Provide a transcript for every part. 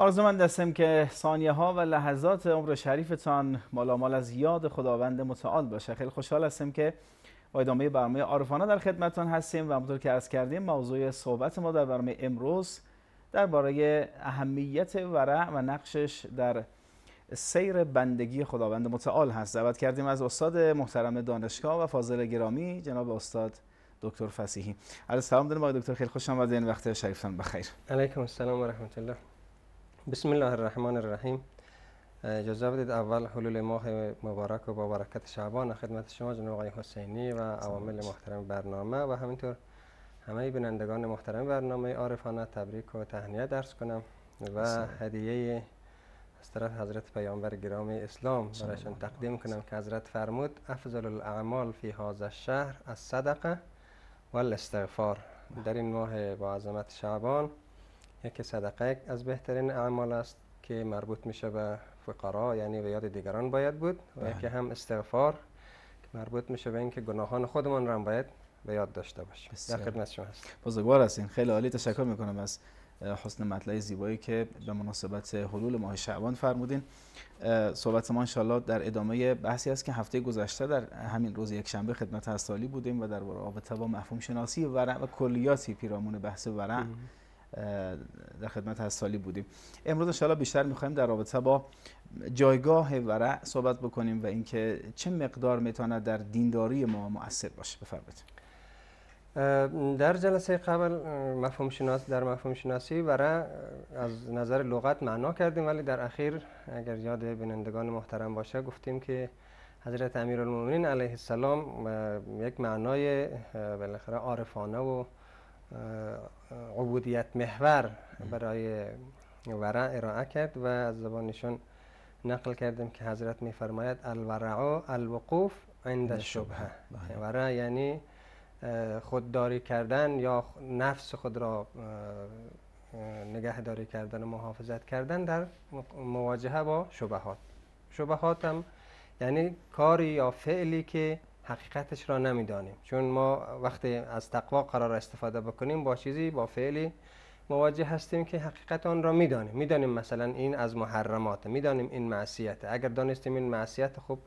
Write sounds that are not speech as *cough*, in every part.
من دستم که ثانیه ها و لحظات عمر شریفتان مالامال از یاد خداوند متعال باشه خیلی خوشحال هستم که با ادامه برنامه عارفانه در خدمتان هستیم و همونطور که از کردیم موضوع صحبت ما در برنامه امروز درباره اهمیت ورع و نقشش در سیر بندگی خداوند متعال هست دعوت کردیم از استاد محترم دانشگاه و فاضل گرامی جناب استاد دکتر فسیحی عرض سلام آقای دکتر خیلی خوش آمدین وقت شریفتان بخیر علیکم السلام و رحمت الله بسم الله الرحمن الرحیم اجازه بدید اول حلول ماه مبارک و با برکت شعبان خدمت شما جناب آقای حسینی و عوامل محترم برنامه و همینطور همه بینندگان محترم برنامه عارفانه تبریک و تهنیه درس کنم و هدیه از طرف حضرت پیامبر گرامی اسلام برایشان تقدیم کنم که حضرت فرمود افضل الاعمال فی هذا الشهر از صدقه و الاستغفار در این ماه با عظمت شعبان یکی صدقه از بهترین اعمال است که مربوط میشه به فقرا یعنی به یاد دیگران باید بود و بله. یکی هم استغفار که مربوط میشه به اینکه گناهان خودمان را باید به یاد داشته باشیم در خدمت شما هست بزرگوار هستین خیلی عالی تشکر میکنم از حسن مطلع زیبایی که به مناسبت حلول ماه شعبان فرمودین صحبت ما انشالله در ادامه بحثی است که هفته گذشته در همین روز یک شنبه خدمت هستالی بودیم و در رابطه با مفهوم شناسی ورع و کلیاتی پیرامون بحث ورع در خدمت هستالی بودیم امروز انشاءالله بیشتر میخوایم در رابطه با جایگاه ورع صحبت بکنیم و اینکه چه مقدار میتواند در دینداری ما مؤثر باشه بفرمایید در جلسه قبل مفهوم در مفهوم شناسی ورع از نظر لغت معنا کردیم ولی در اخیر اگر یاد بینندگان محترم باشه گفتیم که حضرت امیرالمومنین علیه السلام یک معنای بالاخره عارفانه و عبودیت محور برای ورع ارائه کرد و از زبانشون نقل کردیم که حضرت میفرماید الورع الوقوف عند شبهه بله. ورع یعنی خودداری کردن یا نفس خود را نگهداری کردن و محافظت کردن در مواجهه با شبهات شبهات هم یعنی کاری یا فعلی که حقیقتش را نمیدانیم چون ما وقتی از تقوا قرار استفاده بکنیم با چیزی با فعلی مواجه هستیم که حقیقت آن را میدانیم میدانیم مثلا این از محرمات میدانیم این معصیت اگر دانستیم این معصیت خوب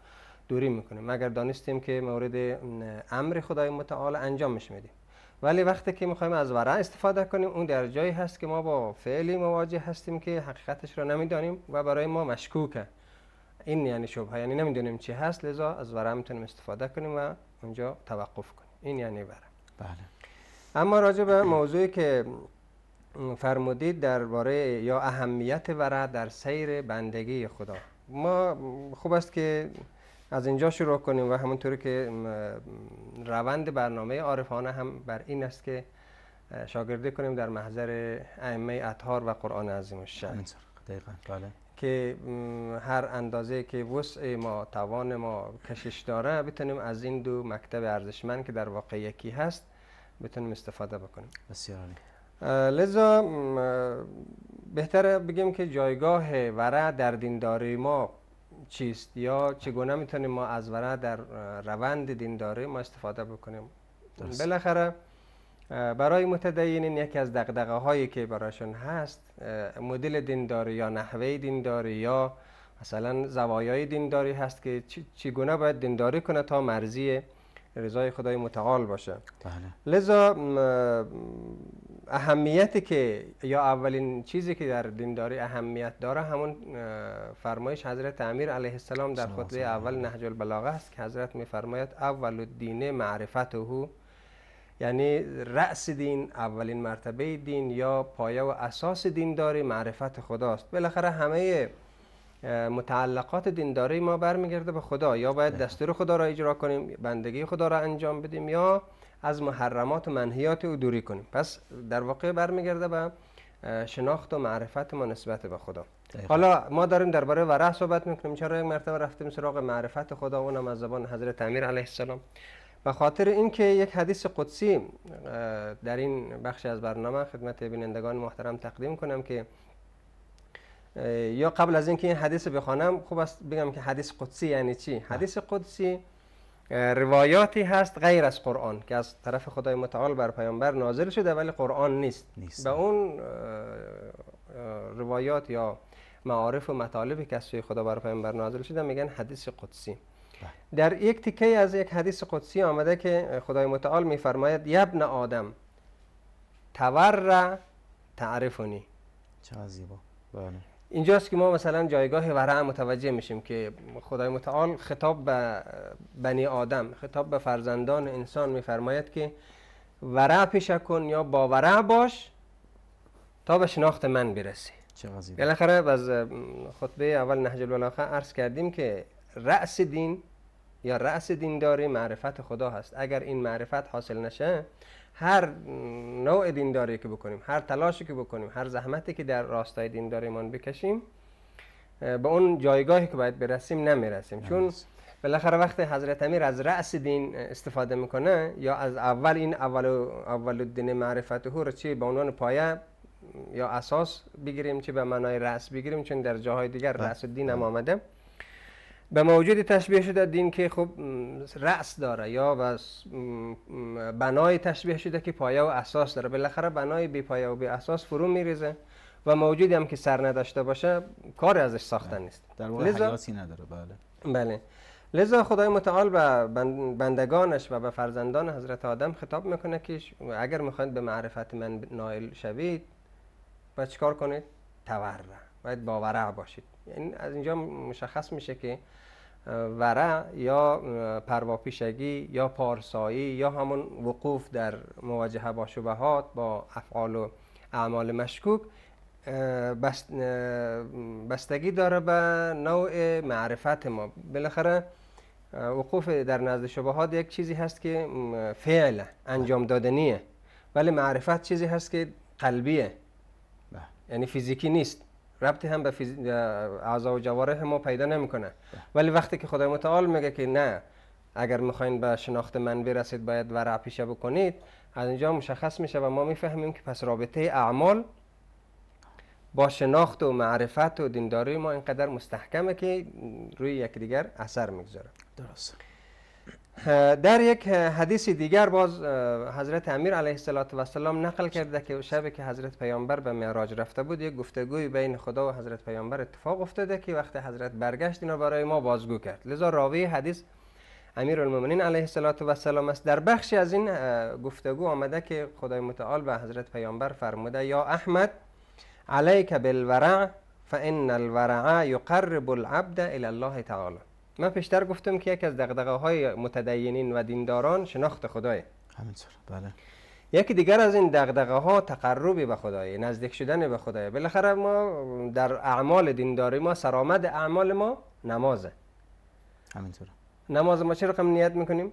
دوری میکنیم اگر دانستیم که مورد امر خدای متعال انجامش میدیم ولی وقتی که میخوایم از ورع استفاده کنیم اون در جایی هست که ما با فعلی مواجه هستیم که حقیقتش را نمیدانیم و برای ما مشکوکه این یعنی شبهه یعنی نمیدونیم چی هست لذا از ورم میتونیم استفاده کنیم و اونجا توقف کنیم این یعنی ورم بله اما راجع به موضوعی که فرمودید درباره یا اهمیت ورع در سیر بندگی خدا ما خوب است که از اینجا شروع کنیم و همونطوری که روند برنامه عارفانه هم بر این است که شاگرده کنیم در محضر ائمه اطهار و قرآن عظیم الشان دقیقا بله که هر اندازه که وسع ما توان ما کشش داره بتونیم از این دو مکتب ارزشمند که در واقع یکی هست بتونیم استفاده بکنیم بسیار لذا بهتره بگیم که جایگاه ورع در دینداری ما چیست یا چگونه میتونیم ما از ورع در روند دینداری ما استفاده بکنیم بالاخره برای متدینین یکی از دقدقه هایی که برایشون هست مدل دینداری یا نحوه دینداری یا مثلا زوایای دینداری هست که چگونه باید دینداری کنه تا مرزی رضای خدای متعال باشه بله. لذا اهمیتی که یا اولین چیزی که در دینداری اهمیت داره همون فرمایش حضرت امیر علیه السلام در خطبه اول نهج البلاغه است که حضرت میفرماید اول الدین معرفته یعنی رأس دین اولین مرتبه دین یا پایه و اساس دین داری معرفت خداست بالاخره همه متعلقات دینداری ما برمیگرده به خدا یا باید دستور خدا را اجرا کنیم بندگی خدا را انجام بدیم یا از محرمات و منهیات او دوری کنیم پس در واقع برمیگرده به شناخت و معرفت ما نسبت به خدا حالا ما داریم درباره ورع صحبت میکنیم چرا یک مرتبه رفتیم سراغ معرفت خدا اونم از زبان حضرت امیر علیه السلام به خاطر اینکه یک حدیث قدسی در این بخش از برنامه خدمت بینندگان محترم تقدیم کنم که یا قبل از اینکه این حدیث بخوانم خوب است بگم که حدیث قدسی یعنی چی حدیث قدسی روایاتی هست غیر از قرآن که از طرف خدای متعال بر پیامبر نازل شده ولی قرآن نیست, نیست. به اون روایات یا معارف و مطالبی که از سوی خدا بر پیامبر نازل شده میگن حدیث قدسی بله. در یک تیکه از یک حدیث قدسی آمده که خدای متعال میفرماید یبن آدم تور تعرفونی چه زیبا بله اینجاست که ما مثلا جایگاه ورع متوجه میشیم که خدای متعال خطاب به بنی آدم خطاب به فرزندان انسان میفرماید که ورع پیش کن یا با ورع باش تا به شناخت من برسی بالاخره از خطبه اول نهج البلاغه عرض کردیم که رأس دین یا رأس دینداری معرفت خدا هست اگر این معرفت حاصل نشه هر نوع دینداری که بکنیم هر تلاشی که بکنیم هر زحمتی که در راستای دینداریمان بکشیم به اون جایگاهی که باید برسیم نمیرسیم چون بالاخره وقتی حضرت امیر از رأس دین استفاده میکنه یا از اول این اول اول دین معرفت هو چی به عنوان پایه یا اساس بگیریم چی به معنای رأس بگیریم چون در جاهای دیگر بله. رأس دین هم بله. آمده به موجود تشبیه شده دین که خب رأس داره یا و بنای تشبیه شده که پایه و اساس داره بالاخره بنای بی پایه و بی اساس فرو میریزه و موجودی هم که سر نداشته باشه کار ازش ساخته بله. نیست در واقع لذا... نداره بله بله لذا خدای متعال به بندگانش و به فرزندان حضرت آدم خطاب میکنه که اگر میخواید به معرفت من نائل شوید باید چکار کنید؟ توره باید باوره باشید یعنی از اینجا مشخص میشه که ورع یا پرواپیشگی یا پارسایی یا همون وقوف در مواجهه با شبهات با افعال و اعمال مشکوک بستگی داره به نوع معرفت ما بالاخره وقوف در نزد شبهات یک چیزی هست که فعل انجام دادنیه ولی معرفت چیزی هست که قلبیه بله. یعنی فیزیکی نیست ربطی هم به اعضا و جواره ما پیدا نمیکنه ولی وقتی که خدای متعال میگه که نه اگر میخواین به شناخت من برسید باید ورع پیشه بکنید از اینجا مشخص میشه و ما میفهمیم که پس رابطه اعمال با شناخت و معرفت و دینداری ما اینقدر مستحکمه که روی یکدیگر اثر میگذاره درست در یک حدیث دیگر باز حضرت امیر علیه السلام نقل کرده که شبی که حضرت پیامبر به معراج رفته بود یک گفتگوی بین خدا و حضرت پیامبر اتفاق افتاده که وقتی حضرت برگشت اینا برای ما بازگو کرد لذا راوی حدیث امیر المومنین علیه السلام است در بخشی از این گفتگو آمده که خدای متعال به حضرت پیامبر فرموده یا احمد علیک بالورع فان الورع یقرب العبد الی الله تعالی من پیشتر گفتم که یکی از دقدقه های متدینین و دینداران شناخت خدای همینطور بله یکی دیگر از این دغدغه ها تقرب به خدای نزدیک شدن به خدای بالاخره ما در اعمال دینداری ما سرآمد اعمال ما نمازه همینطور نماز ما چه رقم نیت میکنیم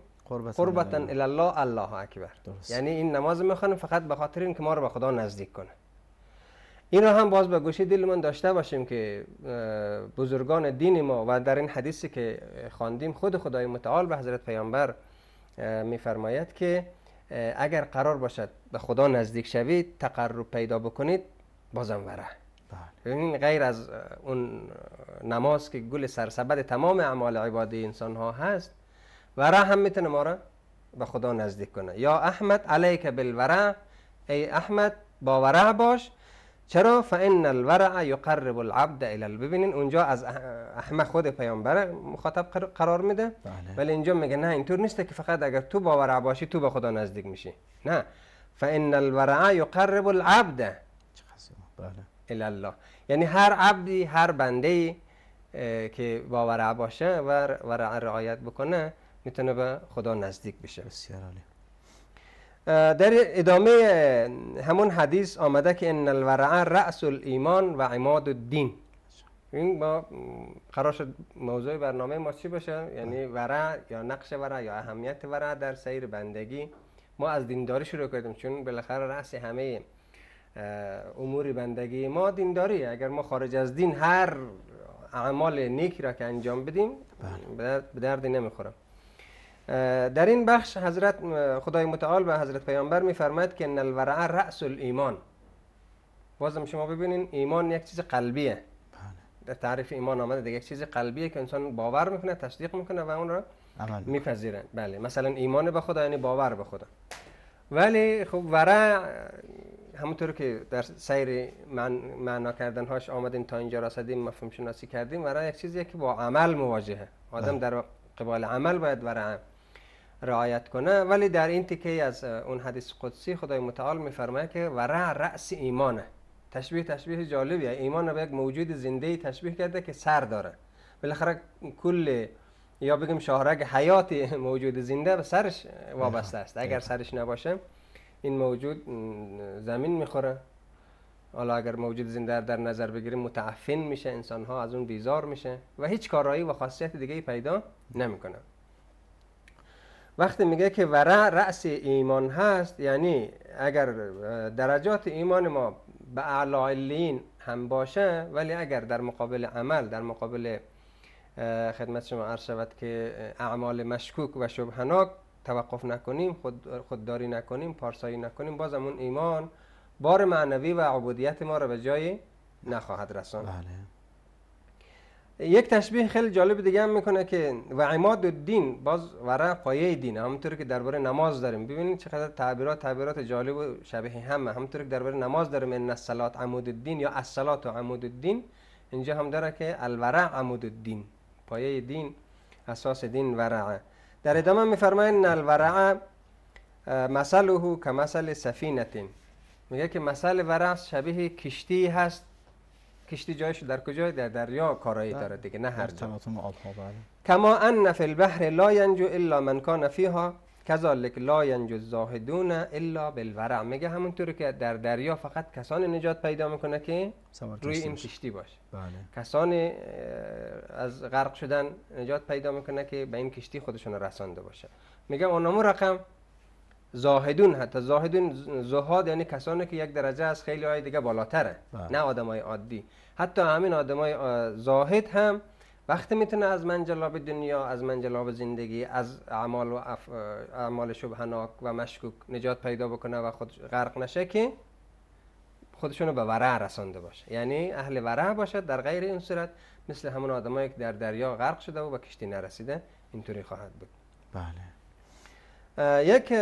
قربتا الی الله الله اکبر درست. یعنی این نماز میخوانیم فقط به خاطر اینکه ما رو به خدا نزدیک کنه این را هم باز به گوشی دلمان داشته باشیم که بزرگان دین ما و در این حدیثی که خواندیم خود خدای متعال به حضرت پیامبر میفرماید که اگر قرار باشد به خدا نزدیک شوید تقرب پیدا بکنید بازم وره این بله. غیر از اون نماز که گل سرسبد تمام اعمال عبادی انسان ها هست وره هم میتونه ما را به خدا نزدیک کنه یا احمد علیک بالوره ای احمد با وره باش چرا فان الورع یقرب العبد الی ببینین اونجا از احمد خود پیامبر مخاطب قرار میده بله. ولی اینجا میگه نه اینطور نیست که فقط اگر تو با ورع باشی تو به خدا نزدیک میشی نه فان الورع یقرب العبد بله الی الله یعنی هر عبدی هر بنده ای که با باشه و ورع رعایت بکنه میتونه به خدا نزدیک بشه بسیار عالی در ادامه همون حدیث آمده که ان الورع رأس الایمان و عماد الدین این با قرار شد موضوع برنامه ما چی باشه یعنی ورع یا نقش ورع یا اهمیت ورع در سیر بندگی ما از دینداری شروع کردیم چون بالاخره رأس همه امور بندگی ما دینداری اگر ما خارج از دین هر اعمال نیکی را که انجام بدیم بله. به دردی نمیخورم در این بخش حضرت خدای متعال و حضرت پیامبر میفرماید که الورع راس الایمان بازم شما ببینین ایمان یک چیز قلبیه بله. در تعریف ایمان آمده دیگه یک چیز قلبیه که انسان باور میکنه تصدیق میکنه و اون را میپذیره بله مثلا ایمان به خدا یعنی باور به خدا ولی خب ورع همونطور که در سیر من، معنا کردن هاش آمدیم تا اینجا را مفهوم شناسی کردیم ورع یک چیزیه که با عمل مواجهه آدم بله. در قبال عمل باید ورع رعایت کنه ولی در این تیکه از اون حدیث قدسی خدای متعال میفرماید که ورع رأس ایمانه تشبیه تشبیه جالبیه ایمان رو به یک موجود زنده تشبیه کرده که سر داره بالاخره کل یا بگم شاهرگ حیات *laughs* موجود زنده به سرش وابسته است اگر سرش نباشه این موجود زمین میخوره حالا اگر موجود زنده در نظر بگیریم متعفن میشه انسان ها از اون بیزار میشه و هیچ کارایی و خاصیت دیگه پیدا نمیکنه وقتی میگه که ورع رأس ایمان هست یعنی اگر درجات ایمان ما به علین هم باشه ولی اگر در مقابل عمل در مقابل خدمت شما عرض شود که اعمال مشکوک و شبهناک توقف نکنیم خود خودداری نکنیم پارسایی نکنیم بازمون ایمان بار معنوی و عبودیت ما را به جایی نخواهد رساند بله. یک تشبیه خیلی جالب دیگه هم میکنه که و عماد الدین باز ورع پایه دین همونطور که درباره نماز داریم ببینید چقدر تعبیرات تعبیرات جالب و شبیه هم همونطور که درباره نماز داریم ان الصلات عمود الدین یا الصلات عمود الدین اینجا هم داره که الورع عمود الدین پایه دین اساس دین ورع. در ادامه میفرماین ان الورع مثله کمثل سفینتین میگه که مثل ورع شبیه کشتی هست کشتی جایش در کجای در دریا کارایی داره دیگه نه هر جا بله کما ان فی البحر لا ینجو الا من کان فیها کذالک لا ینجو الزاهدون الا بالورع میگه همونطور که در دریا فقط کسانی نجات پیدا میکنه که روی این کشتی باشه بله. کسانی از غرق شدن نجات پیدا میکنه که به این کشتی خودشون رسانده باشه میگم اونم رقم زاهدون حتی زاهدون زهاد یعنی کسانی که یک درجه از خیلی های دیگه بالاتره بله. نه آدمای عادی حتی همین آدمای زاهد هم وقتی میتونه از منجلاب دنیا از منجلاب زندگی از اعمال و اف... اعمال شبهناک و مشکوک نجات پیدا بکنه و خود غرق نشه که خودشونو به ورع رسانده باشه یعنی اهل ورع باشه در غیر این صورت مثل همون آدمایی که در دریا غرق شده و به کشتی نرسیده اینطوری خواهد بود بله یک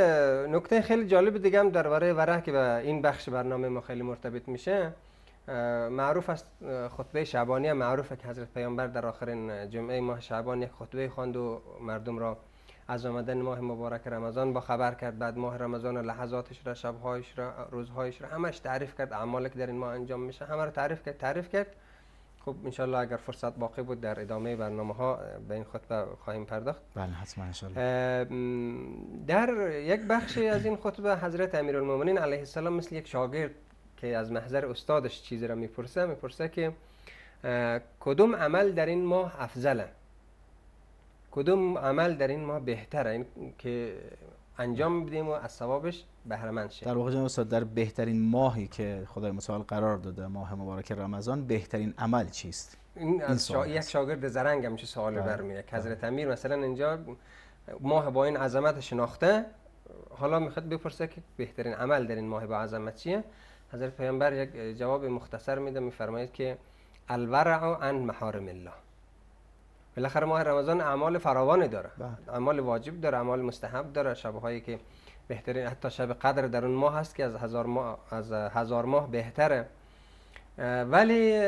نکته خیلی جالب دیگه هم درباره وره که به این بخش برنامه ما خیلی مرتبط میشه معروف است خطبه شعبانی معروفه که حضرت پیامبر در آخرین جمعه ماه شعبان یک خطبه خواند و مردم را از آمدن ماه مبارک رمضان با خبر کرد بعد ماه رمضان و لحظاتش را شبهایش را روزهایش را همش تعریف کرد اعمالی که در این ماه انجام میشه همه را تعریف کرد تعریف کرد خب انشالله اگر فرصت باقی بود در ادامه برنامه ها به این خطبه خواهیم پرداخت بله حتما انشالله در یک بخشی از این خطبه حضرت امیرالمومنین علیه السلام مثل یک شاگرد که از محضر استادش چیزی را میپرسه میپرسه که کدوم عمل در این ماه افضله کدوم عمل در این ماه بهتره این که انجام بدیم و از ثوابش بهره مند شیم در واقع جناب استاد در بهترین ماهی که خدای متعال قرار داده ماه مبارک رمضان بهترین عمل چیست این, از شا... یک شاگرد زرنگ هم چه سوال بله. برمیاد که حضرت بله. امیر مثلا اینجا ماه با این عظمت شناخته حالا میخواد بپرسه که بهترین عمل در این ماه با عظمت چیه حضرت پیامبر یک جواب مختصر میده میفرماید که الورع عن محارم الله بالاخره ماه رمضان اعمال فراوانی داره بله. اعمال واجب داره اعمال مستحب داره هایی که بهترین حتی شب قدر در اون ماه هست که از هزار ماه, از هزار ماه بهتره ولی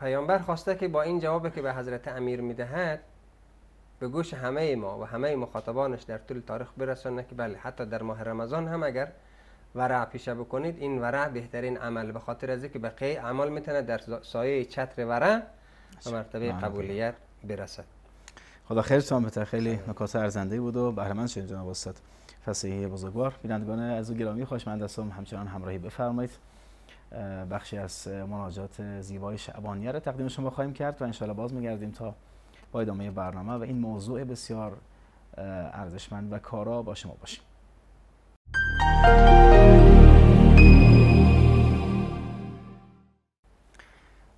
پیامبر خواسته که با این جوابی که به حضرت امیر میدهد به گوش همه ما و همه مخاطبانش در طول تاریخ برسانه که بله حتی در ماه رمضان هم اگر ورع پیشه بکنید این ورع بهترین عمل به خاطر از که بقیه عمل میتونه در سایه چتر ورع و مرتبه قبولیت برسد خدا شما بتر خیلی نکات ارزنده بود و بهرمند شدید جناب استاد فسیحی بزرگوار بینندگان از گرامی خوشمند هستم همچنان همراهی بفرمایید بخشی از مناجات زیبای شعبانیه را تقدیم شما خواهیم کرد و انشاءالله باز میگردیم تا با ادامه برنامه و این موضوع بسیار ارزشمند و کارا با شما باشیم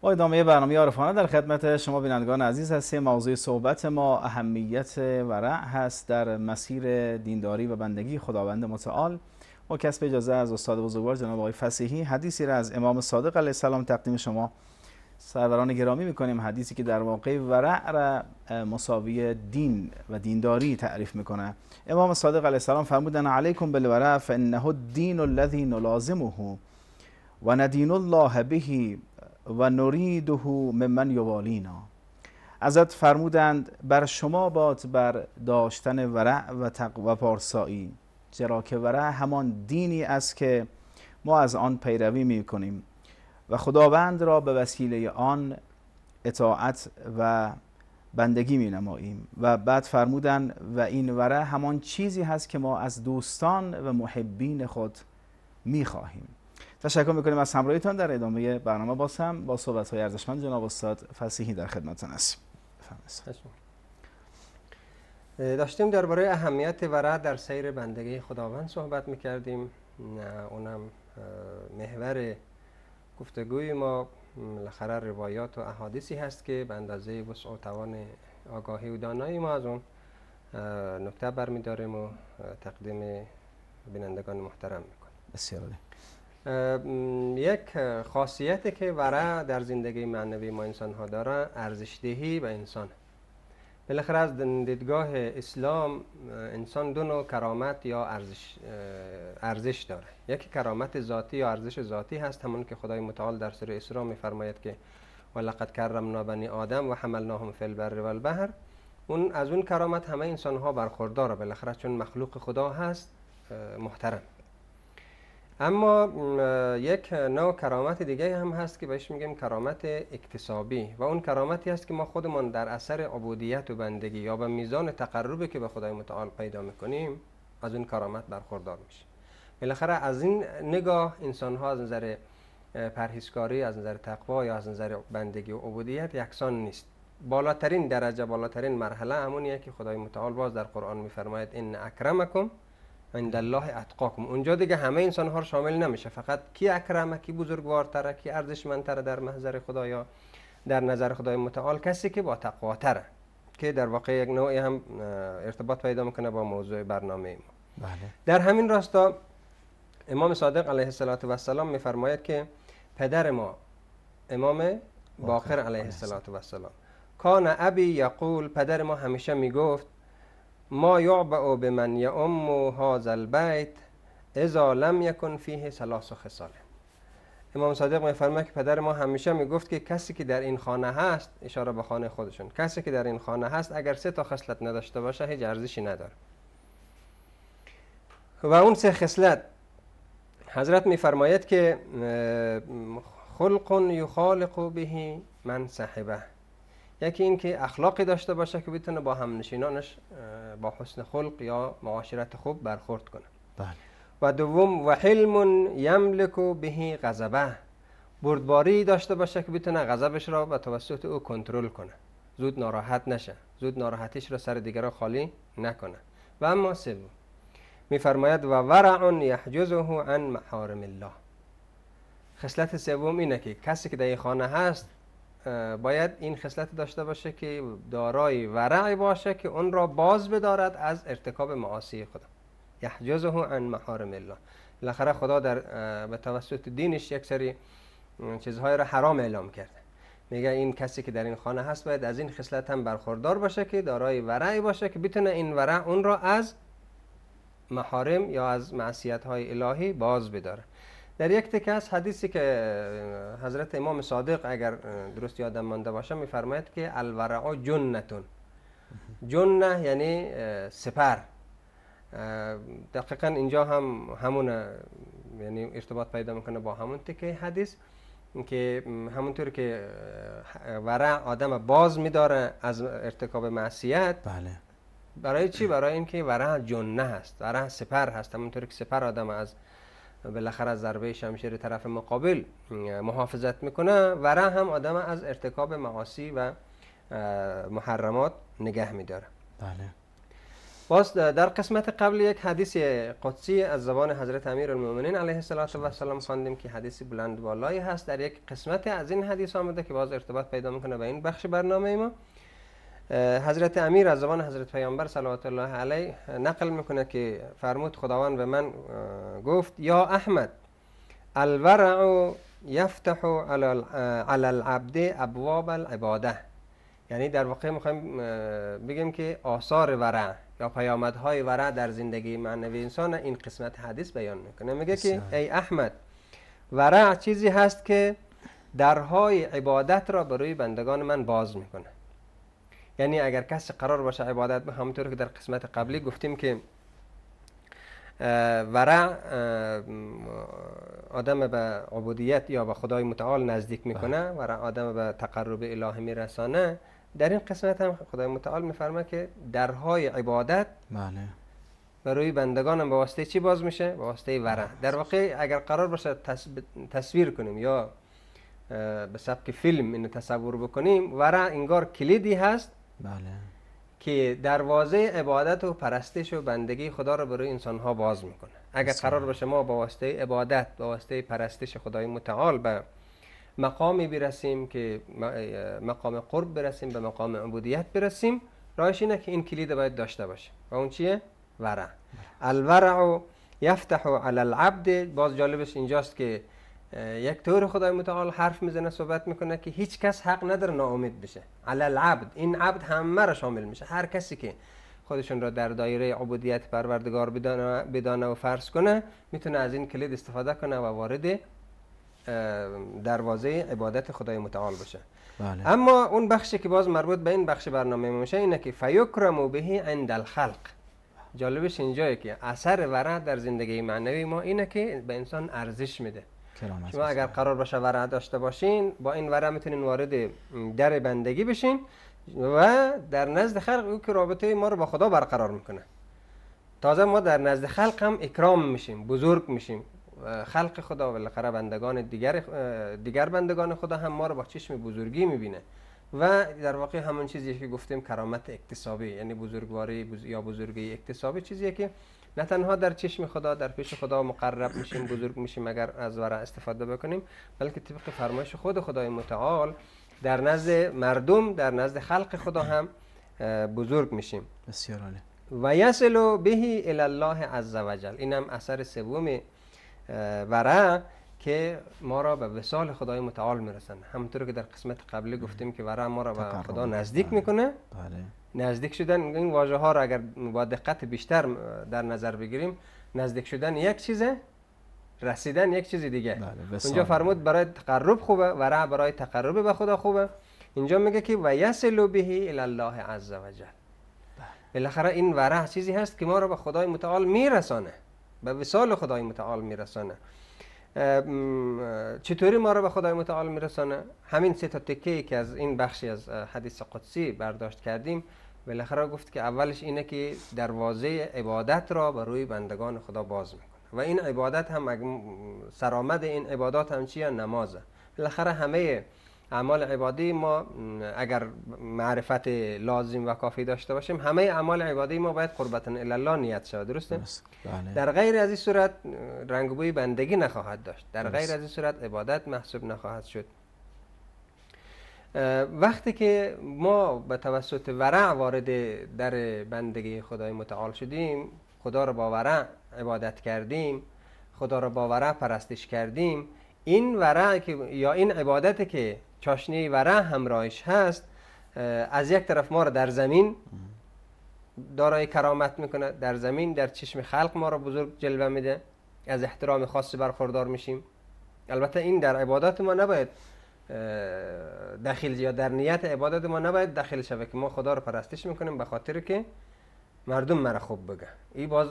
با ادامه برنامه عارفانه در خدمت شما بینندگان عزیز هستیم موضوع صحبت ما اهمیت ورع هست در مسیر دینداری و بندگی خداوند متعال و کسب اجازه از استاد بزرگوار جناب آقای فسیحی حدیثی را از امام صادق علیه السلام تقدیم شما سروران گرامی میکنیم حدیثی که در واقع ورع را مساوی دین و دینداری تعریف میکنه امام صادق علیه السلام فرمودن علیکم بالورع فانه الدین الذی نلازمه و ندین الله بهی و نریده ممن یوالینا ازت فرمودند بر شما باد بر داشتن ورع و تقوی پارسایی چرا که ورع همان دینی است که ما از آن پیروی می کنیم و خداوند را به وسیله آن اطاعت و بندگی می نماییم و بعد فرمودند و این وره همان چیزی هست که ما از دوستان و محبین خود می خواهیم تشکر میکنیم از همراهیتان در ادامه برنامه با هم با صحبت های ارزشمند جناب استاد فسیحی در خدمتتان هستیم داشتیم درباره اهمیت وره در سیر بندگی خداوند صحبت میکردیم اونم محور گفتگوی ما لخره روایات و احادیثی هست که به اندازه وسع و توان آگاهی و دانایی ما از اون نکته برمیداریم و تقدیم بینندگان محترم میکنیم بسیار یک خاصیتی که وره در زندگی معنوی ما انسان ها داره دهی به انسان بالاخره از دیدگاه اسلام انسان دو نوع کرامت یا ارزش ارزش داره یکی کرامت ذاتی یا ارزش ذاتی هست همون که خدای متعال در سوره اسراء میفرماید که ولقد کرمنا بنی آدم و حملناهم فی البر و البحر اون از اون کرامت همه انسان ها برخورداره بالاخره چون مخلوق خدا هست محترم اما یک نوع کرامت دیگه هم هست که بهش میگیم کرامت اکتسابی و اون کرامتی هست که ما خودمان در اثر عبودیت و بندگی یا به میزان تقربی که به خدای متعال پیدا میکنیم از اون کرامت برخوردار میشه بالاخره از این نگاه انسان ها از نظر پرهیزکاری از نظر تقوا یا از نظر بندگی و عبودیت یکسان نیست بالاترین درجه بالاترین مرحله همونیه که خدای متعال باز در قرآن میفرماید ان اکرمکم عند الله اتقاکم اونجا دیگه همه انسان ها شامل نمیشه فقط کی اکرمه کی بزرگوارتره کی ارزشمندتره در محضر خدایا در نظر خدای متعال کسی که با تقواتره که در واقع یک نوعی هم ارتباط پیدا میکنه با موضوع برنامه ما بله. در همین راستا امام صادق علیه السلام میفرماید که پدر ما امام باقر علیه السلام کان ابی یقول پدر ما همیشه میگفت ما یعبعو به من یعم هذا البیت اذا لم یکن فیه سلاس و امام صادق میفرماید که پدر ما همیشه میگفت که کسی که در این خانه هست اشاره به خانه خودشون کسی که در این خانه هست اگر سه تا خصلت نداشته باشه هیچ ارزشی نداره و اون سه خصلت حضرت میفرماید که خلق یخالق به من صحبه یکی این که اخلاقی داشته باشه که بتونه با همنشینانش با حسن خلق یا معاشرت خوب برخورد کنه بله. و دوم و حلم یملک بهی غضبه بردباری داشته باشه که بتونه غضبش را و توسط او کنترل کنه زود ناراحت نشه زود ناراحتیش را سر دیگران خالی نکنه و اما سوم میفرماید و ورع یحجزه عن محارم الله خصلت سوم اینه که کسی که در خانه هست باید این خصلت داشته باشه که دارای ورع باشه که اون را باز بدارد از ارتکاب معاصی خدا یحجزه عن محارم الله بالاخره خدا در به توسط دینش یک سری چیزهای را حرام اعلام کرده میگه این کسی که در این خانه هست باید از این خصلت هم برخوردار باشه که دارای ورعی باشه که بتونه این ورع اون را از محارم یا از معصیت های الهی باز بداره در یک تکه از حدیثی که حضرت امام صادق اگر درست یادم مانده باشه میفرماید که الورع جنتون جنه یعنی سپر دقیقا اینجا هم همون یعنی ارتباط پیدا میکنه با همون تکه حدیث که همونطور که ورع آدم باز میداره از ارتکاب معصیت بله برای چی برای اینکه ورع جنه هست ورع سپر هست همونطور که سپر آدم از بالاخره از ضربه شمشیر طرف مقابل محافظت میکنه و هم آدم از ارتکاب معاصی و محرمات نگه میداره بله باز در قسمت قبل یک حدیث قدسی از زبان حضرت امیر المومنین علیه السلام خواندیم که حدیث بلند بالایی هست در یک قسمت از این حدیث آمده که باز ارتباط پیدا میکنه به این بخش برنامه ما حضرت امیر از زبان حضرت پیامبر صلوات الله علیه نقل میکنه که فرمود خداوند به من گفت یا احمد الورع یفتح علی العبد ابواب العباده یعنی در واقع میخوایم بگیم که آثار ورع یا پیامدهای ورع در زندگی معنوی انسان این قسمت حدیث بیان میکنه میگه که ای احمد ورع چیزی هست که درهای عبادت را برای بندگان من باز میکنه یعنی اگر کسی قرار باشه عبادت به همونطور که در قسمت قبلی گفتیم که ورع آدم به عبودیت یا به خدای متعال نزدیک بله. میکنه ورع آدم به تقرب الهی میرسانه در این قسمت هم خدای متعال میفرمه که درهای عبادت بله برای بندگان هم به واسطه چی باز میشه؟ به واسطه ورع بله. در واقع اگر قرار باشه تصویر کنیم یا به سبک فیلم اینو تصور بکنیم ورع انگار کلیدی هست بله که دروازه عبادت و پرستش و بندگی خدا رو برای انسان ها باز میکنه اگر قرار باشه ما با واسطه عبادت با واسطه پرستش خدای متعال به مقامی برسیم که مقام قرب برسیم به مقام عبودیت برسیم راهش اینه که این کلید باید داشته باشه و اون چیه ورع بله. الورع یفتح علی العبد باز جالبش اینجاست که یک طور خدای متعال حرف میزنه صحبت میکنه که هیچ کس حق نداره ناامید بشه علی العبد این عبد همه را شامل میشه هر کسی که خودشون را در دایره عبودیت پروردگار بدانه و فرض کنه میتونه از این کلید استفاده کنه و وارد دروازه عبادت خدای متعال بشه بله. اما اون بخشی که باز مربوط به این بخش برنامه میشه اینه که فیکرم به عند الخلق جالبش اینجایی که اثر ورع در زندگی معنوی ما اینه که به انسان ارزش میده شما اگر قرار باشه ورع داشته باشین با این ورع میتونین وارد در بندگی بشین و در نزد خلق او که رابطه ما رو با خدا برقرار میکنه تازه ما در نزد خلق هم اکرام میشیم بزرگ میشیم خلق خدا و بندگان دیگر دیگر بندگان خدا هم ما رو با چشم بزرگی میبینه و در واقع همون چیزی که گفتیم کرامت اکتسابی یعنی بزرگواری یا بزرگی اکتسابی چیزیه که نه تنها در چشم خدا در پیش خدا مقرب میشیم بزرگ میشیم اگر از ورع استفاده بکنیم بلکه طبق فرمایش خود خدای متعال در نزد مردم در نزد خلق خدا هم بزرگ میشیم بسیار عالی و یسلو بهی الی الله عز وجل اینم اثر سوم ورع که ما را به وسال خدای متعال میرسن همونطور که در قسمت قبلی گفتیم که ورع ما را به خدا نزدیک بله. میکنه بله. نزدیک شدن این واژه ها را اگر با دقت بیشتر در نظر بگیریم نزدیک شدن یک چیزه رسیدن یک چیز دیگه بله، اونجا فرمود برای تقرب خوبه ورع برای تقرب به خدا خوبه اینجا میگه که و یصل بهی الله عز وجل بالاخره این ورع چیزی هست که ما رو به خدای متعال میرسانه به وصال خدای متعال میرسانه چطوری ما رو به خدای متعال میرسانه همین سه تا تکه ای که از این بخشی از حدیث قدسی برداشت کردیم بالاخره گفت که اولش اینه که دروازه عبادت را روی بندگان خدا باز میکنه و این عبادت هم سرآمد این عبادات هم چیه نمازه بالاخره همه اعمال عبادی ما اگر معرفت لازم و کافی داشته باشیم همه اعمال عبادی ما باید قربتا الله نیت شود درسته بله. در غیر از این صورت رنگ بندگی نخواهد داشت در غیر از این صورت عبادت محسوب نخواهد شد وقتی که ما به توسط ورع وارد در بندگی خدای متعال شدیم خدا را با ورع عبادت کردیم خدا را با ورع پرستش کردیم این ورع که یا این عبادت که چاشنی ورع همراهش هست از یک طرف ما را در زمین دارای کرامت میکنه در زمین در چشم خلق ما را بزرگ جلوه میده از احترام خاصی برخوردار میشیم البته این در عبادات ما نباید داخل یا در نیت عبادت ما نباید دخیل شوه که ما خدا رو پرستش میکنیم به خاطر که مردم مرا خوب بگه این باز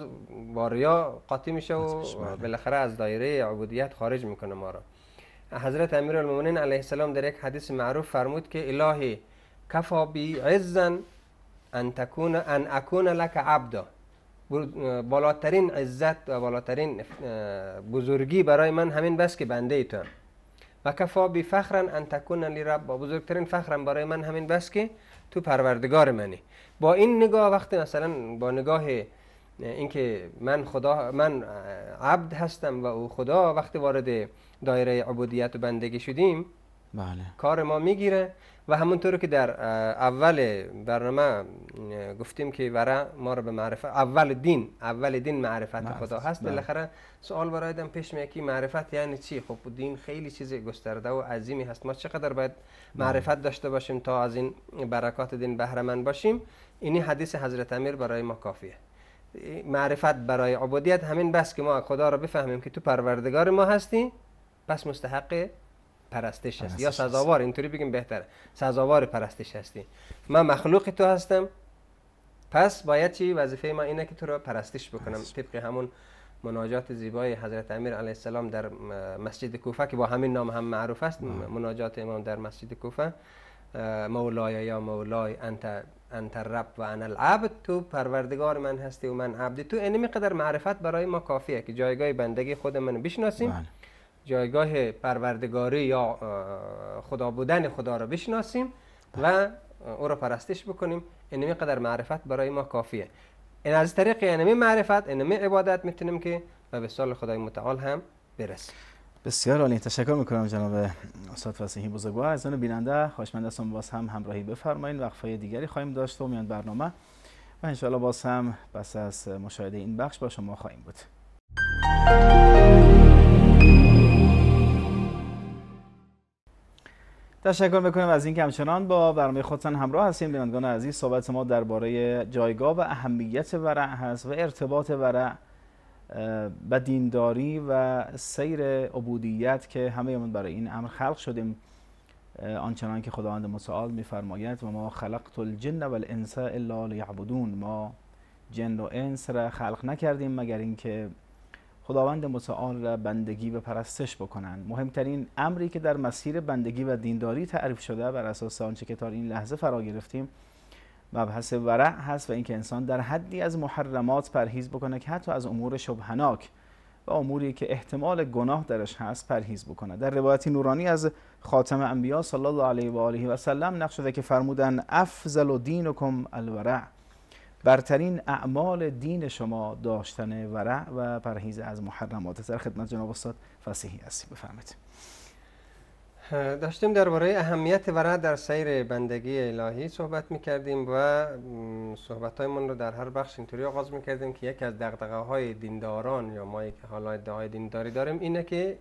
با ریا قاطی میشه و بالاخره از دایره عبودیت خارج میکنه ما را حضرت امیر المومنین علیه السلام در یک حدیث معروف فرمود که الهی کفا بی عزن ان تکون ان اکون لک عبدا بالاترین عزت و بالاترین بزرگی برای من همین بس که بنده ایتون و کفا بی فخرن ان تکون لی رب با بزرگترین فخرم برای من همین بس که تو پروردگار منی با این نگاه وقتی مثلا با نگاه اینکه من خدا من عبد هستم و او خدا وقتی وارد دایره عبودیت و بندگی شدیم بله. کار ما میگیره و همونطور که در اول برنامه گفتیم که ورا ما رو به معرفت اول دین اول دین معرفت, خدا هست بله. بالاخره سوال برایدم پیش میاد که معرفت یعنی چی خب دین خیلی چیز گسترده و عظیمی هست ما چقدر باید بله. معرفت داشته باشیم تا از این برکات دین بهره مند باشیم اینی حدیث حضرت امیر برای ما کافیه معرفت برای عبودیت همین بس که ما خدا رو بفهمیم که تو پروردگار ما هستی پس مستحق پرستش هستی یا سزاوار اینطوری بگیم بهتر سزاوار پرستش هستی من مخلوق تو هستم پس باید چی وظیفه ما اینه که تو را پرستش بکنم طبق همون مناجات زیبای حضرت امیر علیه السلام در مسجد کوفه که با همین نام هم معروف است مناجات امام در مسجد کوفه مولای یا مولای انت انت رب و انا العبد تو پروردگار من هستی و من عبد تو اینمی قدر معرفت برای ما کافیه که جایگاه بندگی خود من بشناسیم بله. جایگاه پروردگاری یا خدا بودن خدا را بشناسیم و او را پرستش بکنیم اینمی قدر معرفت برای ما کافیه این از طریق اینمی معرفت اینمی عبادت میتونیم که و به سال خدای متعال هم برسیم بسیار عالی تشکر میکنم جناب استاد فسیحی بزرگوار از اون بیننده خوشمند است باز هم همراهی بفرمایید وقفه دیگری خواهیم داشت و میان برنامه و انشاءالله باز هم پس از مشاهده این بخش با شما خواهیم بود تشکر میکنم از اینکه همچنان با برنامه خودتان همراه هستیم بینندگان عزیز صحبت ما درباره جایگاه و اهمیت ورع هست و ارتباط ورع به دینداری و سیر عبودیت که من برای این امر خلق شدیم آنچنان که خداوند متعال میفرماید و ما خلقت الجن و الانسه الا لیعبدون ما جن و انس را خلق نکردیم مگر اینکه خداوند متعال را بندگی و پرستش بکنند مهمترین امری که در مسیر بندگی و دینداری تعریف شده بر اساس آنچه که تا این لحظه فرا گرفتیم مبحث ورع هست و اینکه انسان در حدی از محرمات پرهیز بکنه که حتی از امور شبهناک و اموری که احتمال گناه درش هست پرهیز بکنه در روایتی نورانی از خاتم انبیا صلی الله علیه و آله و سلم نقش شده که فرمودن افضل دینکم الورع برترین اعمال دین شما داشتن ورع و پرهیز از محرمات در خدمت جناب استاد فسیحی هستیم بفهمید داشتیم درباره اهمیت ورع در سیر بندگی الهی صحبت می کردیم و صحبت رو در هر بخش اینطوری آغاز می کردیم که یکی از دقدقه های دینداران یا ما که حالا ادعای دینداری داریم اینه که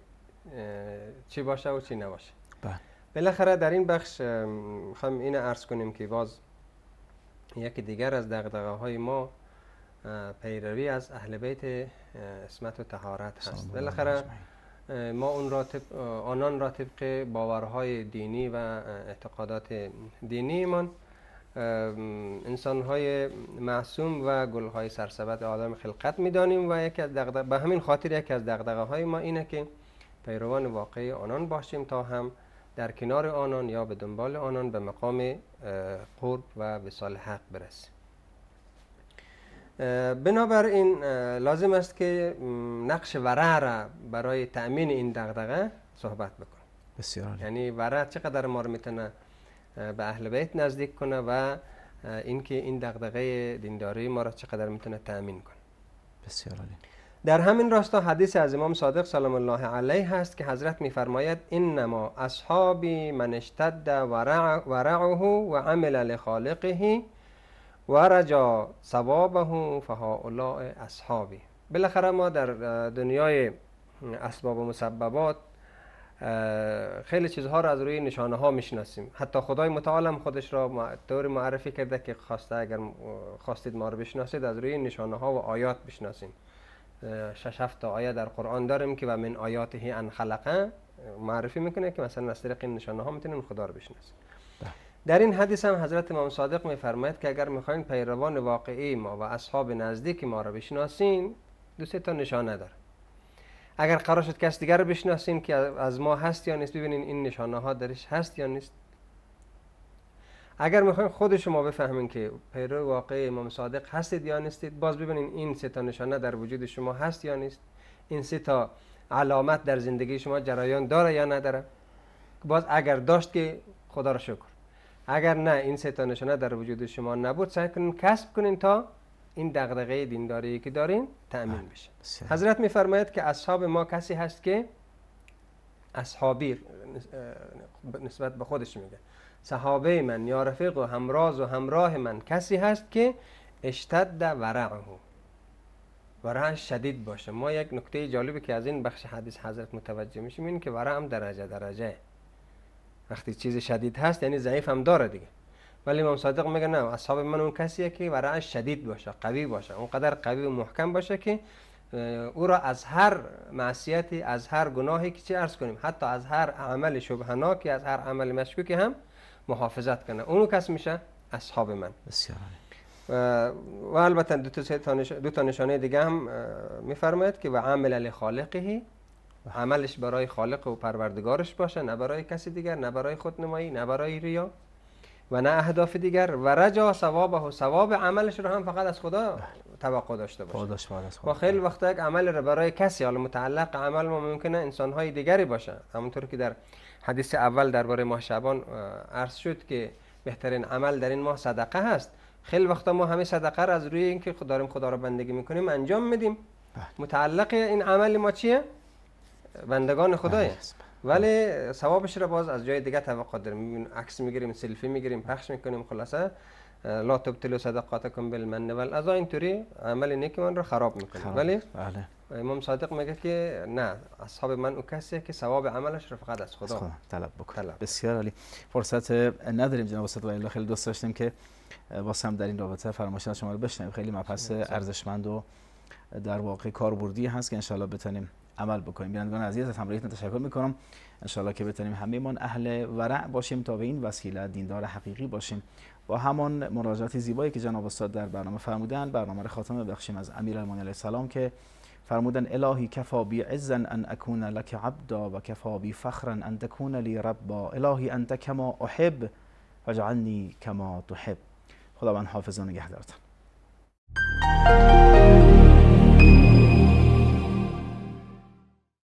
چی باشه و چی نباشه بله بالاخره در این بخش این اینو عرض کنیم که باز یکی دیگر از دقدقه های ما پیروی از اهل بیت اسمت و تهارت هست بالاخره ما اون را آنان را طبق باورهای دینی و اعتقادات دینی من انسان های معصوم و گل های سرسبت آدم خلقت میدانیم و یکی از به همین خاطر یکی از دقدقه های ما اینه که پیروان واقعی آنان باشیم تا هم در کنار آنان یا به دنبال آنان به مقام قرب و وصال حق برسیم بنابراین لازم است که نقش ورع را برای تأمین این دغدغه صحبت بکنیم بسیار یعنی ورع چقدر ما رو میتونه به اهل بیت نزدیک کنه و اینکه این دغدغه دینداری ما را چقدر میتونه تأمین کنه بسیار عالی در همین راستا حدیث از امام صادق سلام الله علیه هست که حضرت میفرماید انما اصحابی من اشتد ورعه و عمل لخالقه و رجا ثوابه فهؤلاء اصحابی بالاخره ما در دنیای اسباب و مسببات خیلی چیزها را از روی نشانه ها میشناسیم حتی خدای متعالم خودش را طور معرفی کرده که خواسته اگر خواستید ما رو بشناسید از روی نشانه ها و آیات بشناسیم شش هفت آیه در قرآن داریم که و من آیاته ان خلقه معرفی میکنه که مثلا از طریق این نشانه ها میتونیم خدا رو بشناسیم بله. در این حدیث هم حضرت امام صادق میفرماید که اگر میخواین پیروان واقعی ما و اصحاب نزدیک ما رو بشناسیم دو سه تا نشانه داره اگر قرار شد کس دیگر رو بشناسیم که از ما هست یا نیست ببینین این نشانه ها درش هست یا نیست اگر میخواین خود شما بفهمین که پیرو واقعی امام صادق هستید یا نیستید باز ببینین این سه تا نشانه در وجود شما هست یا نیست این سه تا علامت در زندگی شما جرایان داره یا نداره باز اگر داشت که خدا را شکر اگر نه این سه تا نشانه در وجود شما نبود سعی کنین کسب کنین تا این دغدغه دینداری که دارین تأمین بشه حضرت میفرماید که اصحاب ما کسی هست که اصحابی نسبت به خودش میگه صحابه من یا رفیق و همراز و همراه من کسی هست که اشتد ورعه ورعش شدید باشه ما یک نکته جالبی که از این بخش حدیث حضرت متوجه میشیم این که ورع هم درجه درجه وقتی چیز شدید هست یعنی ضعیف هم داره دیگه ولی امام صادق میگه نه اصحاب من اون کسیه که ورعش شدید باشه قوی باشه اونقدر قوی و محکم باشه که او را از هر معصیتی از هر گناهی که چه ارز کنیم حتی از هر عمل شبهناکی از هر عمل مشکوکی هم محافظت کنه اونو کس میشه اصحاب من بسیار و البته دو تا نشانه دیگه هم میفرماید که و علی لخالقه و عملش برای خالق و پروردگارش باشه نه برای کسی دیگر نه برای خودنمایی نه برای ریا و نه اهداف دیگر و رجا ثوابه و ثواب عملش رو هم فقط از خدا بله. توقع داشته باشه و خیلی وقتا یک عمل رو برای کسی حالا متعلق عمل ما ممکنه انسانهای دیگری باشه همونطور که در حدیث اول درباره ماه شعبان عرض شد که بهترین عمل در این ماه صدقه هست خیلی وقتا ما همه صدقه را از روی اینکه داریم خدا را بندگی میکنیم انجام میدیم بله. متعلق این عمل ما چیه بندگان خدایی بله، بله. ولی ثوابش را باز از جای دیگه توقع داریم عکس میگیریم سلفی میگیریم پخش میکنیم خلاصه لا تبتلو صدقاتکم بالمن از اینطوری عمل نیک من رو خراب میکنه ولی بله. امام صادق میگه که نه اصحاب من او کسی که ثواب عملش رو فقط از خدا, از طلب بکنه بسیار عالی فرصت نداریم جناب استاد ولی خیلی دوست داشتیم که واسه هم در این رابطه فرماشه شما رو بشنویم خیلی مبحث ارزشمند و در واقع کاربردی هست که انشالله بتونیم عمل بکنیم بینندگان عزیز از همراهیتون تشکر میکنم انشالله که بتونیم من اهل ورع باشیم تا به این وسیله دیندار حقیقی باشیم با همان مراجعات زیبایی که جناب استاد در برنامه فرمودن برنامه رو خاتمه بخشیم از امیر علیه السلام که فرمودن الهی کفا بی عزن ان اکون لک عبدا و کفا بی فخرن ان تکون لی ربا الهی انت کما احب و جعلنی کما تحب خداوند حافظ و نگهدارتان